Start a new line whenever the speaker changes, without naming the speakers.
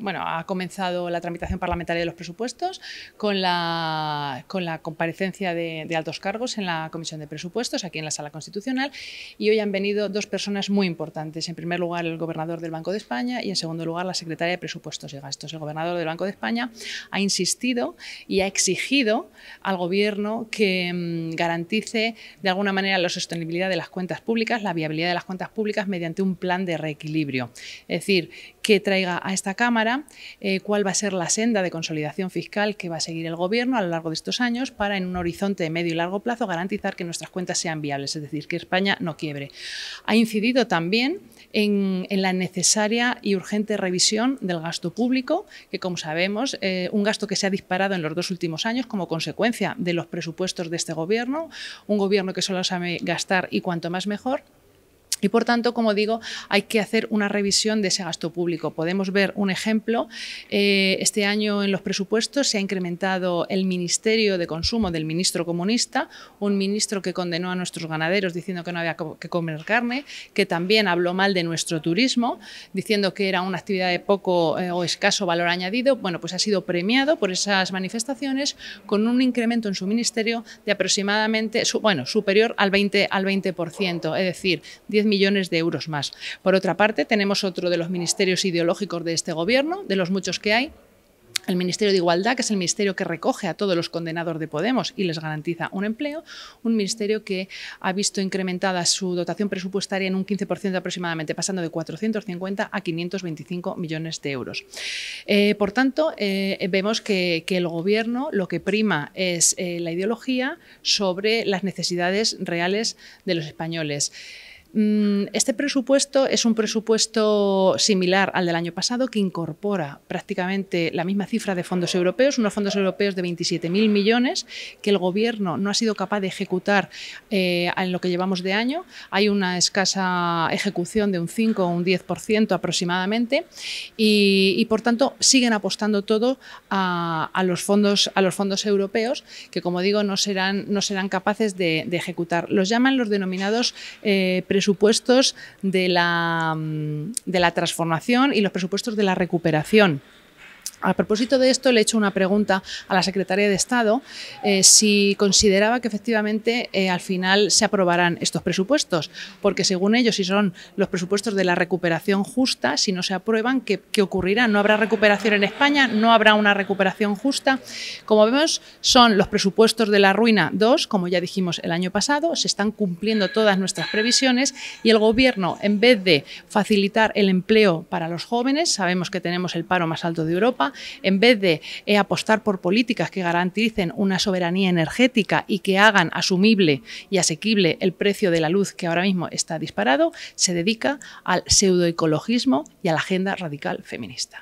bueno, ha comenzado la tramitación parlamentaria de los presupuestos con la, comparecencia de, altos cargos en la Comisión de Presupuestos, aquí en la Sala Constitucional, y hoy han venido dos personas muy importantes. En primer lugar, el gobernador del Banco de España y, en segundo lugar, la secretaria de Presupuestos y Gastos. El gobernador del Banco de España ha insistido y ha exigido al Gobierno que mm, garantice, de alguna manera, la sostenibilidad de las cuentas públicas, la viabilidad de las cuentas públicas mediante un plan de reequilibrio. Es decir, que traiga a esta Cámara eh, cuál va a ser la senda de consolidación fiscal que va a seguir el Gobierno a lo largo de estos años para, en un horizonte de medio y largo plazo, garantizar que nuestras cuentas sean viables, es decir, que España no quiebre. Ha incidido también en, la necesaria y urgente revisión del gasto público, que, como sabemos, eh, un gasto que se ha disparado en los dos últimos años como consecuencia de los presupuestos de este Gobierno, un Gobierno que solo sabe gastar y cuanto más mejor y por tanto, como digo, hay que hacer una revisión de ese gasto público. Podemos ver un ejemplo. Eh, este año en los presupuestos se ha incrementado el Ministerio de Consumo del ministro comunista, un ministro que condenó a nuestros ganaderos diciendo que no había que comer carne, que también habló mal de nuestro turismo, diciendo que era una actividad de poco eh, o escaso valor añadido. Bueno, pues ha sido premiado por esas manifestaciones con un incremento en su ministerio de aproximadamente, bueno, superior al 20%, al 20% es decir, 10 millones de euros más. Por otra parte, tenemos otro de los ministerios ideológicos de este gobierno, de los muchos que hay, el Ministerio de Igualdad, que es el ministerio que recoge a todos los condenados de Podemos y les garantiza un empleo, un ministerio que ha visto incrementada su dotación presupuestaria en un 15% aproximadamente, pasando de 450 a 525 millones de euros. Eh, por tanto, eh, vemos que, el Gobierno lo que prima es eh, la ideología sobre las necesidades reales de los españoles. Mm, este presupuesto es un presupuesto similar al del año pasado que incorpora prácticamente la misma cifra de fondos europeos, unos fondos europeos de 27.000 millones que el Gobierno no ha sido capaz de ejecutar eh, en lo que llevamos de año. Hay una escasa ejecución de un 5 o un 10% aproximadamente y, por tanto siguen apostando todo a, los fondos, a los fondos europeos que, como digo, no serán, no serán capaces de, ejecutar. Los llaman los denominados presupuestos eh, presupuestos de la, mm, de la transformación y los presupuestos de la recuperación. A propósito de esto, le he hecho una pregunta a la secretaria de Estado eh, si consideraba que efectivamente eh, al final se aprobarán estos presupuestos, porque según ellos, si son los presupuestos de la recuperación justa, si no se aprueban, ¿qué, qué ocurrirá? ¿No habrá recuperación en España? ¿No habrá una recuperación justa? Como vemos, son los presupuestos de la ruina 2, como ya dijimos el año pasado, se están cumpliendo todas nuestras previsiones y el Gobierno, en vez de facilitar el empleo para los jóvenes, sabemos que tenemos el paro más alto de Europa, en vez de eh, apostar por políticas que garanticen una soberanía energética y que hagan asumible y asequible el precio de la luz que ahora mismo está disparado, se dedica al pseudoecologismo y a la agenda radical feminista.